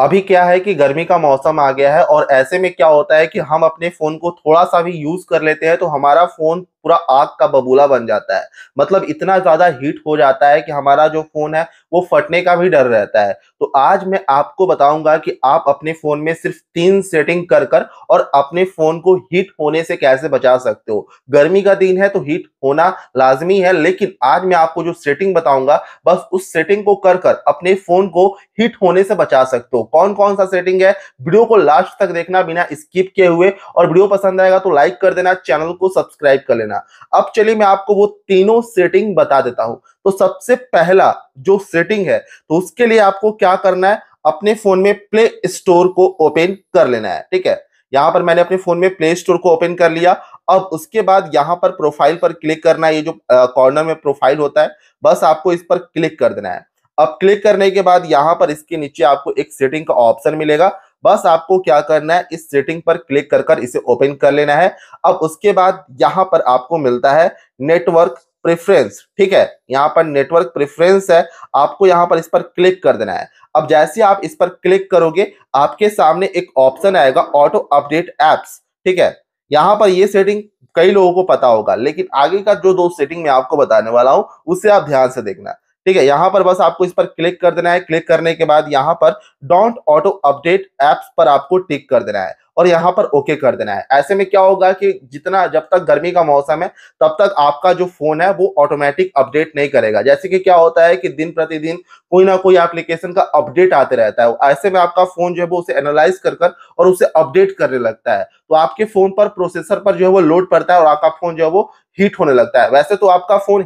अभी क्या है कि गर्मी का मौसम आ गया है और ऐसे में क्या होता है कि हम अपने फ़ोन को थोड़ा सा भी यूज़ कर लेते हैं तो हमारा फ़ोन पूरा आग का बबूला बन जाता है मतलब इतना ज्यादा हीट हो जाता है कि हमारा जो फोन है वो फटने का भी डर रहता है तो आज मैं आपको बताऊंगा कि आप अपने फोन में सिर्फ तीन सेटिंग कर कर और अपने फोन को हीट होने से कैसे बचा सकते हो गर्मी का दिन है तो हीट होना लाजमी है लेकिन आज मैं आपको जो सेटिंग बताऊंगा बस उस सेटिंग को कर कर अपने फोन को हीट होने से बचा सकते हो कौन कौन सा सेटिंग है वीडियो को लास्ट तक देखना बिना स्किप किए हुए और वीडियो पसंद आएगा तो लाइक कर देना चैनल को सब्सक्राइब कर लेना लेना अब चलिए मैं आपको वो तीनों सेटिंग बता देता हूं तो सबसे पहला जो सेटिंग है तो उसके लिए आपको क्या करना है अपने फोन में प्ले स्टोर को ओपन कर लेना है ठीक है यहां पर मैंने अपने फोन में प्ले स्टोर को ओपन कर लिया अब उसके बाद यहां पर प्रोफाइल पर क्लिक करना है ये जो कॉर्नर में प्रोफाइल होता है बस आपको इस पर क्लिक कर देना है अब क्लिक करने के बाद यहां पर इसके नीचे आपको एक सेटिंग का ऑप्शन मिलेगा बस आपको क्या करना है इस सेटिंग पर क्लिक कर कर इसे ओपन कर लेना है अब उसके बाद यहाँ पर आपको मिलता है नेटवर्क प्रेफरेंस ठीक है यहाँ पर नेटवर्क प्रेफरेंस है आपको यहाँ पर इस पर क्लिक कर देना है अब जैसे आप इस पर क्लिक करोगे आपके सामने एक ऑप्शन आएगा ऑटो अपडेट एप्स ठीक है यहाँ पर ये सेटिंग कई लोगों को पता होगा लेकिन आगे का जो दो सेटिंग मैं आपको बताने वाला हूं उसे आप ध्यान से देखना है ठीक है यहाँ पर बस आपको इस पर क्लिक कर देना है क्लिक करने के बाद यहाँ पर डोंट ऑटो अपडेट एप्स पर आपको टिक कर देना है और यहाँ पर ओके कर देना है ऐसे में क्या होगा कि जितना जब तक गर्मी का मौसम है तब तक आपका जो फोन है वो ऑटोमेटिक अपडेट नहीं करेगा जैसे कि क्या होता है कि दिन प्रतिदिन कोई ना कोई एप्लीकेशन का अपडेट आते रहता है ऐसे में आपका फोन जो है वो उसे एनालाइज कर कर और उसे अपडेट करने लगता है तो आपके फोन पर प्रोसेसर पर जो है वो लोड पड़ता है और आपका फोन जो है वो हीट होने लगता है वैसे तो आपका फोन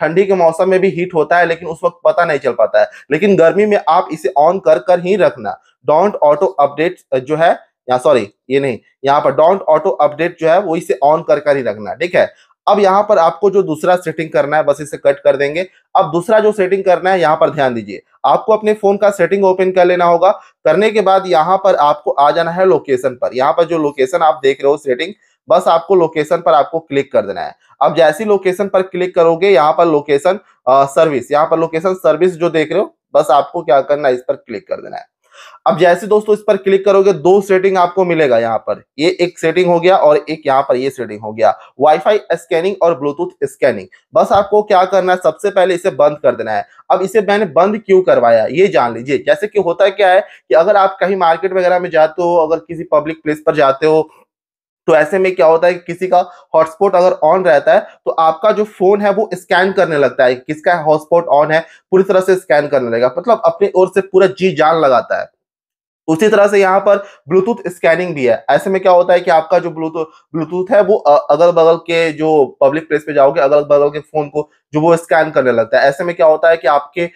ठंडी के मौसम में भी हीट होता है लेकिन उस वक्त पता नहीं चल पाता है लेकिन गर्मी में आप इसे ऑन कर कर ही रखना डोंट ऑटो अपडेट जो है यहाँ सॉरी ये नहीं यहाँ पर डोंट ऑटो अपडेट जो है वो इसे ऑन कर कर ही रखना है ठीक है अब यहाँ पर आपको जो दूसरा सेटिंग करना है बस इसे कट कर देंगे अब दूसरा जो सेटिंग करना है यहाँ पर ध्यान दीजिए आपको अपने फोन का सेटिंग ओपन कर लेना होगा करने के बाद यहाँ पर आपको आ जाना है लोकेशन पर यहाँ पर जो लोकेशन आप देख रहे हो सेटिंग बस आपको लोकेशन पर आपको क्लिक कर देना है अब जैसी लोकेशन पर क्लिक करोगे यहाँ पर लोकेशन सर्विस यहाँ पर लोकेशन सर्विस जो देख रहे हो बस आपको क्या करना है इस पर क्लिक कर देना है अब जैसे दोस्तों इस पर क्लिक करोगे दो सेटिंग आपको मिलेगा यहाँ पर ये एक सेटिंग हो गया और एक यहाँ पर ये सेटिंग हो गया वाईफाई स्कैनिंग और ब्लूटूथ स्कैनिंग बस आपको क्या करना है सबसे पहले इसे बंद कर देना है अब इसे मैंने बंद क्यों करवाया ये जान लीजिए जैसे कि होता क्या है कि अगर आप कहीं मार्केट वगैरह में जाते हो अगर किसी पब्लिक प्लेस पर जाते हो तो ऐसे में क्या होता है कि किसी का हॉटस्पॉट अगर ऑन रहता है तो आपका जो फोन है वो स्कैन करने लगता है किसका हॉटस्पॉट ऑन है पूरी तरह से स्कैन करने लगेगा मतलब अपनी ओर से पूरा जी जान लगाता है उसी तरह से यहाँ पर ब्लूटूथ स्कैनिंग भी है ऐसे में क्या होता है कि आपका जो ब्लूटूथ ब्लूटूथ है वो अगल बगल के जो पब्लिक प्लेस पे जाओगे अगल बगल के फोन को जो वो स्कैन करने लगता है ऐसे में क्या होता है कि आपके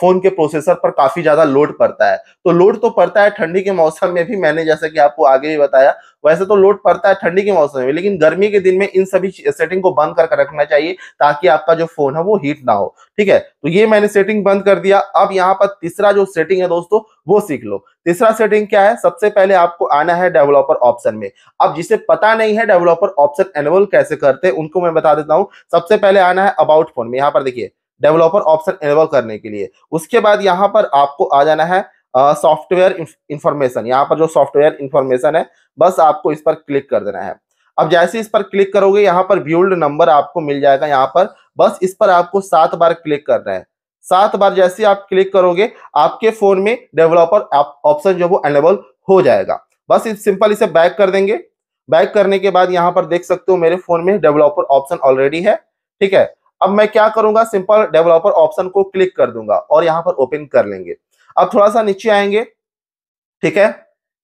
फोन के प्रोसेसर पर काफी ज्यादा लोड पड़ता है तो लोड तो पड़ता है ठंडी के मौसम में भी मैंने जैसे कि आपको आगे भी बताया वैसे तो लोड पड़ता है ठंडी के मौसम में लेकिन गर्मी के दिन में इन सभी सेटिंग को बंद करके रखना चाहिए ताकि आपका जो फोन है वो हीट ना हो ठीक है तो ये मैंने सेटिंग बंद कर दिया अब यहाँ पर तीसरा जो सेटिंग है दोस्तों वो सीख लो तीसरा सेटिंग क्या है सबसे पहले आपको आना है डेवलपर ऑप्शन में अब जिसे पता नहीं है डेवलपर ऑप्शन एनेबल कैसे करते हैं उनको मैं बता देता हूं सबसे पहले आना है अबाउट फोन में यहाँ पर देखिए डेवलपर ऑप्शन एनेबल करने के लिए उसके बाद यहाँ पर आपको आ जाना है सॉफ्टवेयर इंफॉर्मेशन यहाँ पर जो सॉफ्टवेयर इंफॉर्मेशन है बस आपको इस पर क्लिक कर देना है अब जैसे इस पर क्लिक करोगे यहाँ पर व्यूल्ड नंबर आपको मिल जाएगा यहाँ पर बस इस पर आपको सात बार क्लिक करना है सात बार जैसे आप क्लिक करोगे आपके फोन में डेवलपर ऑप्शन जो वो अनेबल हो जाएगा बस इस सिंपल इसे बैक कर देंगे बैक करने के बाद यहाँ पर देख सकते हो मेरे फोन में डेवलपर ऑप्शन ऑलरेडी है ठीक है अब मैं क्या करूंगा सिंपल डेवलपर ऑप्शन को क्लिक कर दूंगा और यहाँ पर ओपन कर लेंगे अब थोड़ा सा नीचे आएंगे ठीक है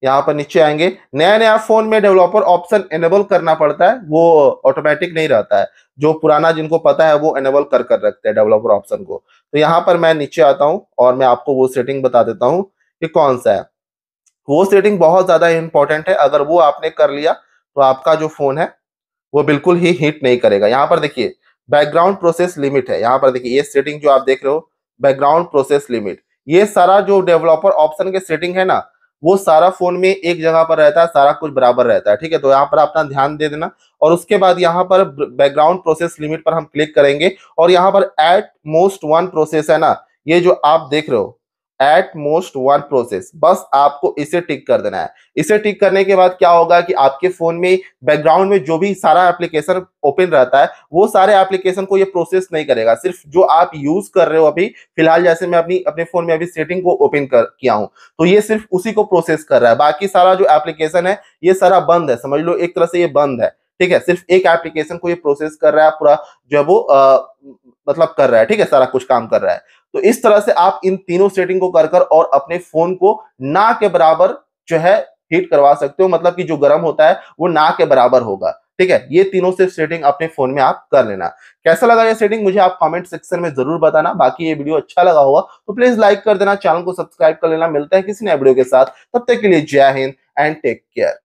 यहाँ पर नीचे आएंगे नया नया फोन में डेवलपर ऑप्शन एनेबल करना पड़ता है वो ऑटोमेटिक नहीं रहता है जो पुराना जिनको पता है वो एनेबल कर कर रखते हैं डेवलपर ऑप्शन को तो यहाँ पर मैं नीचे आता हूँ और मैं आपको वो सेटिंग बता देता हूँ कि कौन सा है वो सेटिंग बहुत ज़्यादा इंपॉर्टेंट है अगर वो आपने कर लिया तो आपका जो फोन है वो बिल्कुल ही हिट नहीं करेगा यहाँ पर देखिए बैकग्राउंड प्रोसेस लिमिट है यहाँ पर देखिए ये सेटिंग जो आप देख रहे हो बैकग्राउंड प्रोसेस लिमिट ये सारा जो डेवलपर ऑप्शन के सेटिंग है ना वो सारा फोन में एक जगह पर रहता है सारा कुछ बराबर रहता है ठीक है तो यहाँ पर अपना ध्यान दे देना और उसके बाद यहाँ पर बैकग्राउंड प्रोसेस लिमिट पर हम क्लिक करेंगे और यहाँ पर एट मोस्ट वन प्रोसेस है ना ये जो आप देख रहे हो एट मोस्ट वन प्रोसेस बस आपको इसे टिक कर देना है इसे टिक करने के बाद क्या होगा कि आपके फोन में बैकग्राउंड में जो भी सारा एप्लीकेशन ओपन रहता है वो सारे एप्लीकेशन को ये प्रोसेस नहीं करेगा सिर्फ जो आप यूज कर रहे हो अभी फिलहाल जैसे मैं अपनी अपने फोन में अभी सेटिंग को ओपन कर किया हूँ तो ये सिर्फ उसी को प्रोसेस कर रहा है बाकी सारा जो एप्लीकेशन है ये सारा बंद है समझ लो एक तरह से ये बंद है ठीक है सिर्फ एक एप्लीकेशन को ये प्रोसेस कर रहा है पूरा जो है वो आ, मतलब कर रहा है ठीक है सारा कुछ काम कर रहा है तो इस तरह से आप इन तीनों सेटिंग को कर कर और अपने फोन को ना के बराबर जो है हीट करवा सकते हो मतलब कि जो गर्म होता है वो ना के बराबर होगा ठीक है ये तीनों सिर्फ सेटिंग अपने फोन में आप कर लेना कैसा लगा ये सेटिंग मुझे आप कमेंट सेक्शन में जरूर बताना बाकी ये वीडियो अच्छा लगा होगा तो प्लीज लाइक कर देना चैनल को सब्सक्राइब कर लेना मिलता है किसी नए वीडियो के साथ तब तक के लिए जय हिंद एंड टेक केयर